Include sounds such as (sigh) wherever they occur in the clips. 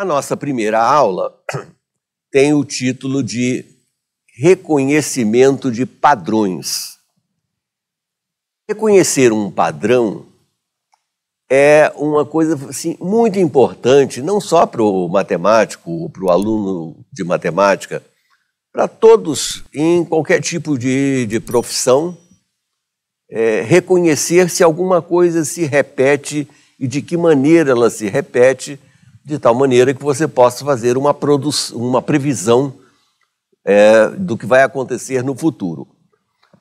A nossa primeira aula (clears throat) tem o título de Reconhecimento de Padrões. Reconhecer um padrão é uma coisa assim, muito importante, não só para o matemático, para o aluno de matemática, para todos em qualquer tipo de, de profissão, é, reconhecer se alguma coisa se repete e de que maneira ela se repete de tal maneira que você possa fazer uma, uma previsão é, do que vai acontecer no futuro.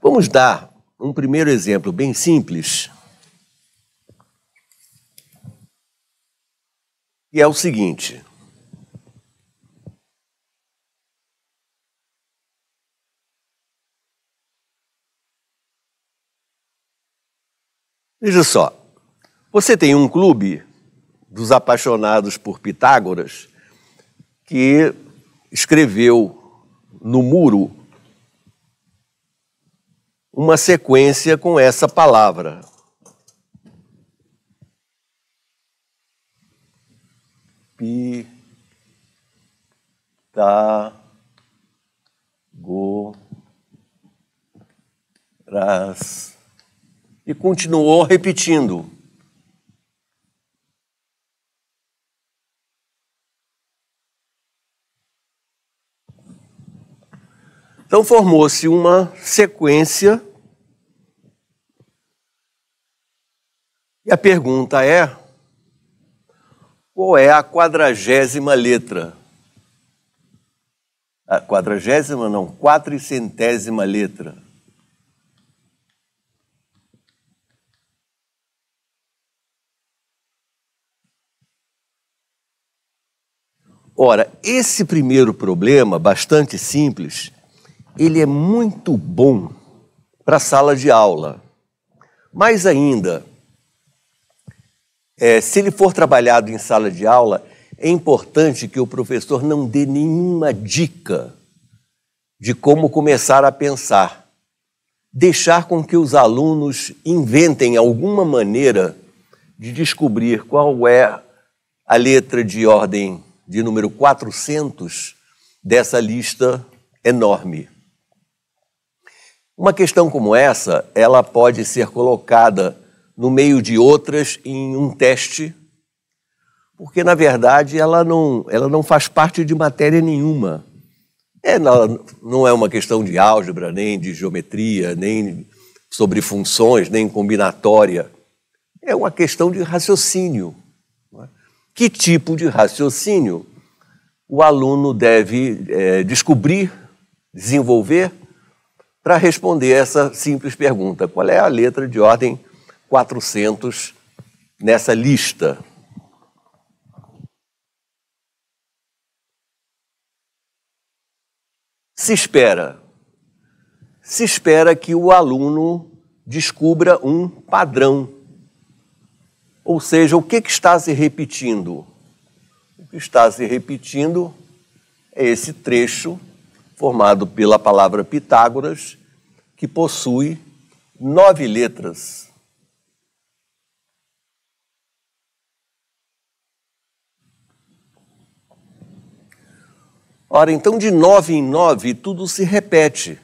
Vamos dar um primeiro exemplo bem simples, que é o seguinte. Veja só, você tem um clube dos apaixonados por Pitágoras, que escreveu no muro uma sequência com essa palavra. Pitágoras. E continuou repetindo. Então formou-se uma sequência. E a pergunta é: qual é a quadragésima letra? A quadragésima, não, quatricentésima letra. Ora, esse primeiro problema, bastante simples, ele é muito bom para a sala de aula. Mais ainda, é, se ele for trabalhado em sala de aula, é importante que o professor não dê nenhuma dica de como começar a pensar. Deixar com que os alunos inventem alguma maneira de descobrir qual é a letra de ordem de número 400 dessa lista enorme. Uma questão como essa, ela pode ser colocada no meio de outras em um teste, porque na verdade ela não, ela não faz parte de matéria nenhuma. É, não, é uma questão de álgebra, nem de geometria, nem sobre funções, nem combinatória. É uma questão de raciocínio. É? Que tipo de raciocínio o aluno deve é, descobrir, desenvolver para responder essa simples pergunta: qual é a letra de ordem 400 nessa lista? Se espera. Se espera que o aluno descubra um padrão. Ou seja, o que, que está se repetindo? O que está se repetindo é esse trecho formado pela palavra Pitágoras que possui nove letras. Ora, então, de nove em nove, tudo se repete.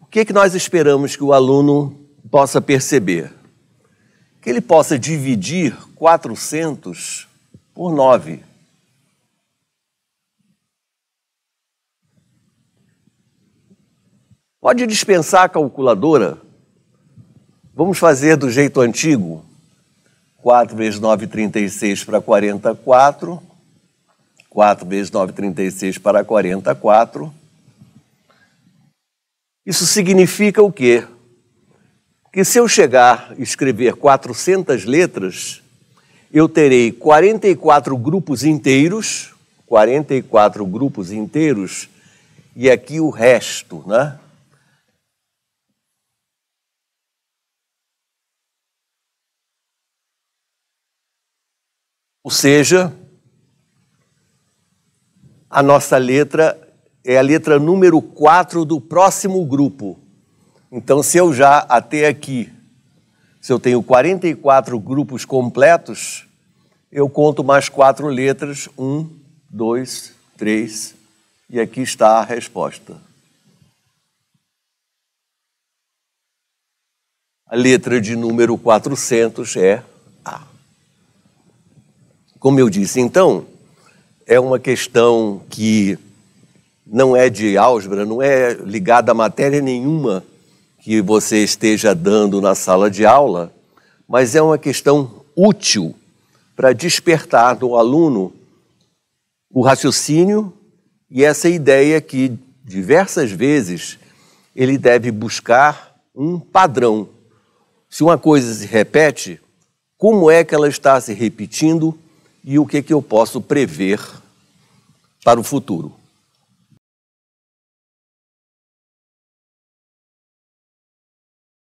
O que é que nós esperamos que o aluno possa perceber? Que ele possa dividir 400 por nove? Pode dispensar a calculadora? Vamos fazer do jeito antigo. 4 vezes 9, 36 para 44. 4 vezes 9, 36 para 44. Isso significa o quê? Que se eu chegar a escrever 400 letras, eu terei 44 grupos inteiros, 44 grupos inteiros, e aqui o resto, né? Ou seja, a nossa letra é a letra número 4 do próximo grupo. Então, se eu já até aqui, se eu tenho 44 grupos completos, eu conto mais quatro letras: 1, 2, 3, e aqui está a resposta. A letra de número 400 é como eu disse, então, é uma questão que não é de álgebra, não é ligada a matéria nenhuma que você esteja dando na sala de aula, mas é uma questão útil para despertar no aluno o raciocínio e essa ideia que diversas vezes ele deve buscar um padrão. Se uma coisa se repete, como é que ela está se repetindo e o que, que eu posso prever para o futuro.